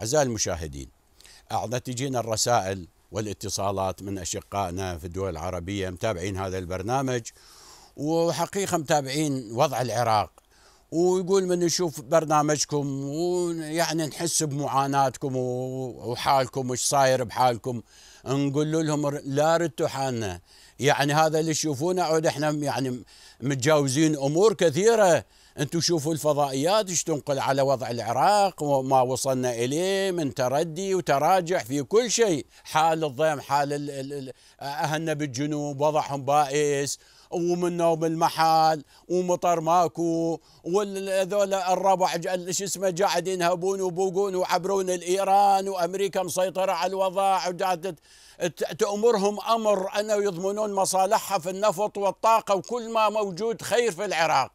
أعزائي المشاهدين أعضت تجينا الرسائل والاتصالات من أشقائنا في الدول العربية متابعين هذا البرنامج وحقيقة متابعين وضع العراق ويقول من نشوف برنامجكم ويعني نحس بمعاناتكم وحالكم وش صاير بحالكم نقول لهم لا ردوا حالنا يعني هذا اللي تشوفونه عود احنا يعني متجاوزين امور كثيره انتم شوفوا الفضائيات ايش تنقل على وضع العراق وما وصلنا اليه من تردي وتراجع في كل شيء حال الضيم حال اهلنا بالجنوب وضعهم بائس ومن نوم المحال ومطر ماكو وهذول الربع شو اسمه قاعد ينهبون وبوقون وعبرون الايران وامريكا مسيطره على الوضع وقاعد تامرهم امر انه يضمنون مصالحها في النفط والطاقه وكل ما موجود خير في العراق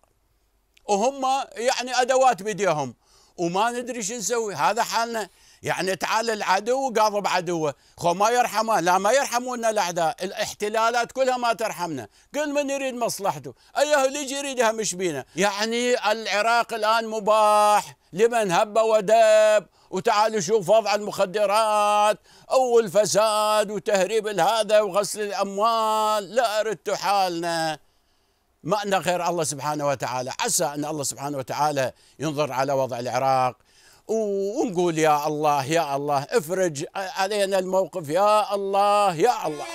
وهم يعني ادوات بيديهم وما ندري شو نسوي هذا حالنا يعني تعال العدو وقاضب عدوه خو ما يرحمه لا ما يرحمونا الاعداء الاحتلالات كلها ما ترحمنا كل من يريد مصلحته ايه اللي يجي يريدها مش بينا يعني العراق الان مباح لمن هب ودب وتعالوا شوف وضع المخدرات او الفساد وتهريب الهذا وغسل الاموال لا اردت حالنا ما أن غير الله سبحانه وتعالى عسى أن الله سبحانه وتعالى ينظر على وضع العراق ونقول يا الله يا الله افرج علينا الموقف يا الله يا الله